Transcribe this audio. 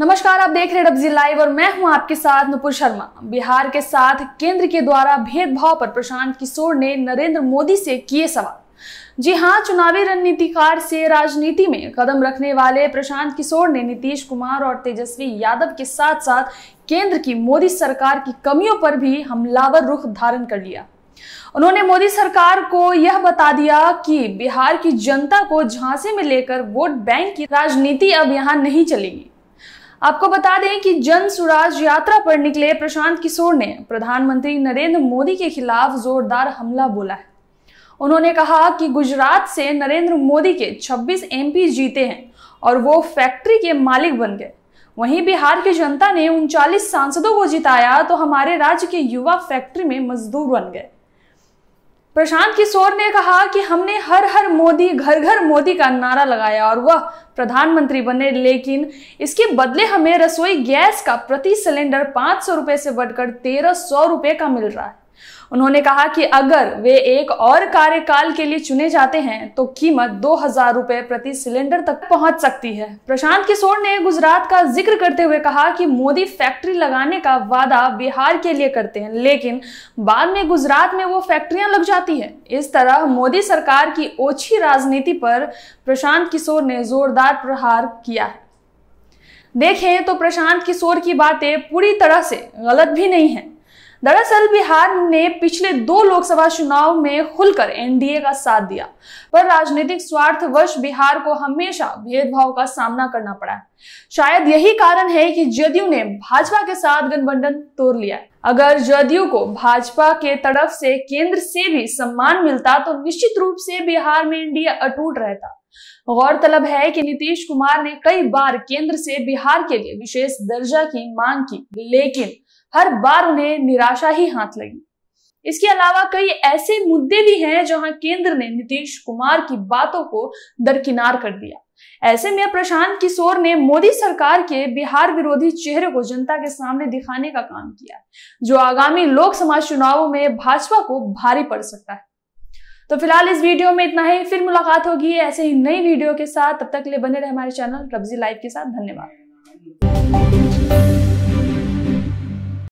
नमस्कार आप देख रहे हैं डब्जी लाइव और मैं हूं आपके साथ नुपुर शर्मा बिहार के साथ केंद्र के द्वारा भेदभाव पर प्रशांत किशोर ने नरेंद्र मोदी से किए सवाल जी हां चुनावी रणनीतिकार से राजनीति में कदम रखने वाले प्रशांत किशोर ने नीतीश कुमार और तेजस्वी यादव के साथ साथ केंद्र की मोदी सरकार की कमियों पर भी हमलावर रुख धारण कर लिया उन्होंने मोदी सरकार को यह बता दिया कि बिहार की जनता को झांसे में लेकर वोट बैंक की राजनीति अब यहां नहीं चलेगी आपको बता दें कि जन स्वराज यात्रा पर निकले प्रशांत किशोर ने प्रधानमंत्री नरेंद्र मोदी के खिलाफ जोरदार हमला बोला है उन्होंने कहा कि गुजरात से नरेंद्र मोदी के 26 एमपी जीते हैं और वो फैक्ट्री के मालिक बन गए वहीं बिहार की जनता ने उनचालीस सांसदों को जिताया तो हमारे राज्य के युवा फैक्ट्री में मजदूर बन गए प्रशांत किशोर ने कहा कि हमने हर हर मोदी घर घर मोदी का नारा लगाया और वह प्रधानमंत्री बने लेकिन इसके बदले हमें रसोई गैस का प्रति सिलेंडर पाँच सौ रुपये से बढ़कर तेरह सौ रुपये का मिल रहा है उन्होंने कहा कि अगर वे एक और कार्यकाल के लिए चुने जाते हैं तो कीमत दो हजार रुपए प्रति सिलेंडर तक पहुंच सकती है प्रशांत किशोर ने गुजरात का जिक्र करते हुए कहा कि मोदी फैक्ट्री लगाने का वादा बिहार के लिए करते हैं लेकिन बाद में गुजरात में वो फैक्ट्रियां लग जाती है इस तरह मोदी सरकार की ओछी राजनीति पर प्रशांत किशोर ने जोरदार प्रहार किया है देखें तो प्रशांत किशोर की बातें पूरी तरह से गलत भी नहीं है दरअसल बिहार ने पिछले दो लोकसभा चुनाव में खुलकर एनडीए का साथ दिया पर राजनीतिक स्वार्थवश बिहार को हमेशा भेदभाव का सामना करना पड़ा शायद यही कारण है कि जदयू ने भाजपा के साथ गठबंधन तोड़ लिया अगर जदयू को भाजपा के तरफ से केंद्र से भी सम्मान मिलता तो निश्चित रूप से बिहार में एनडीए अटूट रहता गौरतलब है कि नीतीश कुमार ने कई बार केंद्र से बिहार के लिए विशेष दर्जा की मांग की लेकिन हर बार उन्हें निराशा ही हाथ लगी इसके अलावा कई ऐसे मुद्दे भी हैं जहां केंद्र ने नीतीश कुमार की बातों को दरकिनार कर दिया ऐसे में प्रशांत किशोर ने मोदी सरकार के बिहार विरोधी चेहरे को जनता के सामने दिखाने का काम किया जो आगामी लोकसभा चुनावों में भाजपा को भारी पड़ सकता है तो फिलहाल इस वीडियो में इतना ही फिर मुलाकात होगी ऐसे ही नई वीडियो के साथ तब तक के लिए बने रहे हमारे चैनल रब्जी लाइव के साथ धन्यवाद